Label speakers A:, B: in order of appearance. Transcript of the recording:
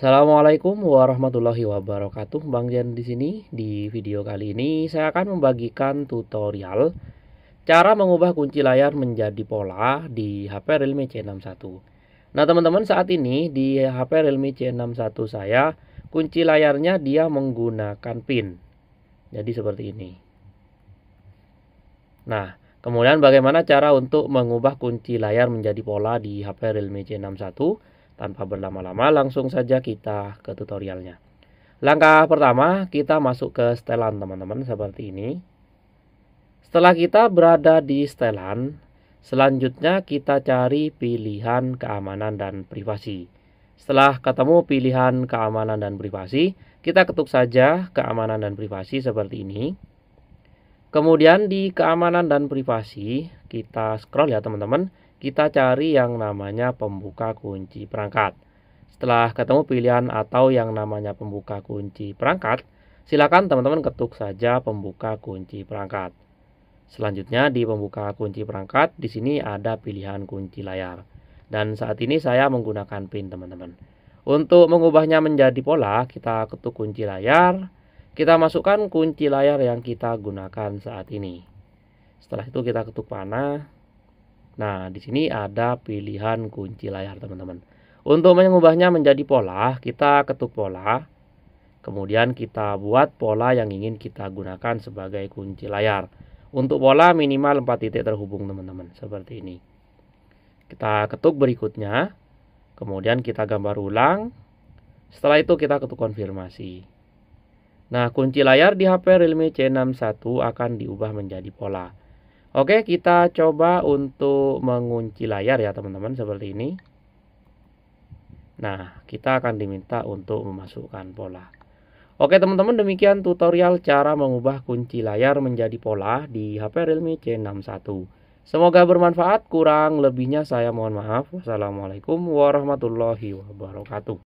A: Assalamualaikum warahmatullahi wabarakatuh. Bang Jan di sini. Di video kali ini saya akan membagikan tutorial cara mengubah kunci layar menjadi pola di HP Realme C61. Nah, teman-teman saat ini di HP Realme C61 saya kunci layarnya dia menggunakan pin. Jadi seperti ini. Nah, kemudian bagaimana cara untuk mengubah kunci layar menjadi pola di HP Realme C61? Tanpa berlama-lama langsung saja kita ke tutorialnya. Langkah pertama kita masuk ke setelan teman-teman seperti ini. Setelah kita berada di setelan, selanjutnya kita cari pilihan keamanan dan privasi. Setelah ketemu pilihan keamanan dan privasi, kita ketuk saja keamanan dan privasi seperti ini. Kemudian di keamanan dan privasi, kita scroll ya teman-teman kita cari yang namanya pembuka kunci perangkat. Setelah ketemu pilihan atau yang namanya pembuka kunci perangkat, silakan teman-teman ketuk saja pembuka kunci perangkat. Selanjutnya di pembuka kunci perangkat, di sini ada pilihan kunci layar. Dan saat ini saya menggunakan pin teman-teman. Untuk mengubahnya menjadi pola, kita ketuk kunci layar, kita masukkan kunci layar yang kita gunakan saat ini. Setelah itu kita ketuk panah, Nah, di sini ada pilihan kunci layar, teman-teman. Untuk mengubahnya menjadi pola, kita ketuk pola. Kemudian kita buat pola yang ingin kita gunakan sebagai kunci layar. Untuk pola minimal 4 titik terhubung, teman-teman, seperti ini. Kita ketuk berikutnya. Kemudian kita gambar ulang. Setelah itu kita ketuk konfirmasi. Nah, kunci layar di HP Realme C61 akan diubah menjadi pola. Oke, kita coba untuk mengunci layar ya teman-teman seperti ini. Nah, kita akan diminta untuk memasukkan pola. Oke teman-teman, demikian tutorial cara mengubah kunci layar menjadi pola di HP Realme C61. Semoga bermanfaat, kurang lebihnya saya mohon maaf. Wassalamualaikum warahmatullahi wabarakatuh.